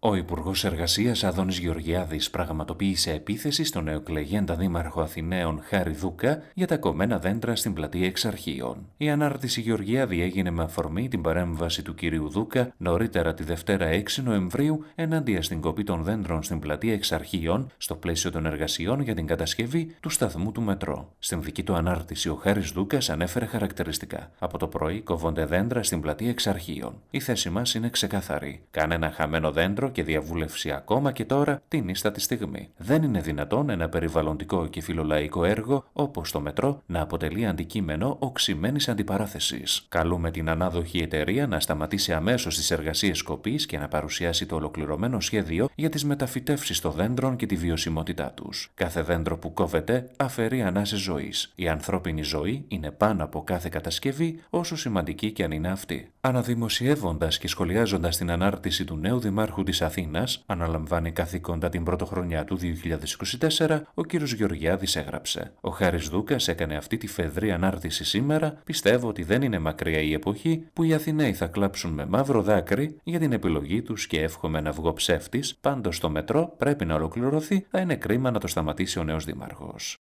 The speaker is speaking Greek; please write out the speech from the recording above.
Ο Υπουργός Εργασίας Αδόνη Γεωργιάδης πραγματοποίησε επίθεση στον νεοκλεγέντα Δήμαρχο Αθηναίων Χάρη Δούκα για τα κομμένα δέντρα στην πλατεία Εξαρχείων. Η ανάρτηση Γεωργιάδη έγινε με αφορμή την παρέμβαση του κυρίου Δούκα νωρίτερα τη Δευτέρα 6 Νοεμβρίου ενάντια στην κοπή των δέντρων στην πλατεία Εξαρχείων στο πλαίσιο των εργασιών για την κατασκευή του σταθμού του μετρό. Στην δική του ανάρτηση, ο Χάρης Δούκας ανέφερε χαρακτηριστικά. Από το πρωί κοβόνται δέντρα στην πλατεία Εξαρχείων. Η θέση μας είναι ξεκάθαρη. Κανένα χαμένο δέντρο και διαβούλευση ακόμα και τώρα την ίστατη στιγμή. Δεν είναι δυνατόν ένα περιβαλλοντικό και φιλολαϊκό έργο, όπως το μετρό, να αποτελεί αντικείμενο οξυμένης αντιπαράθεσης. Καλούμε την ανάδοχη εταιρεία να σταματήσει αμέσως τις εργασίες κοπή και να παρουσιάσει το ολοκληρωμένο σχέδιο για τις μεταφυτεύσεις των δέντρων και τη βιωσιμότητά τους. Κάθε δέντρο που κόβεται αφαιρεί ανάσες ζωής. Η ανθρώπινη ζωή είναι πάνω από κάθε κατασκευή, όσο σημαντική και αν είναι αυτή αναδημοσιεύοντας και σχολιάζοντας την ανάρτηση του νέου Δημάρχου της Αθήνας, αναλαμβάνει καθήκοντα την πρωτοχρονιά του 2024, ο κ. Γεωργιάδης έγραψε. Ο Χάρης Δούκας έκανε αυτή τη φεδρή ανάρτηση σήμερα, πιστεύω ότι δεν είναι μακριά η εποχή που οι Αθηναίοι θα κλάψουν με μαύρο δάκρυ για την επιλογή τους και εύχομαι να βγω ψεύτης, πάντως το μετρό πρέπει να ολοκληρωθεί, θα είναι κρίμα να το σταματήσει ο νέος Δημάρχος.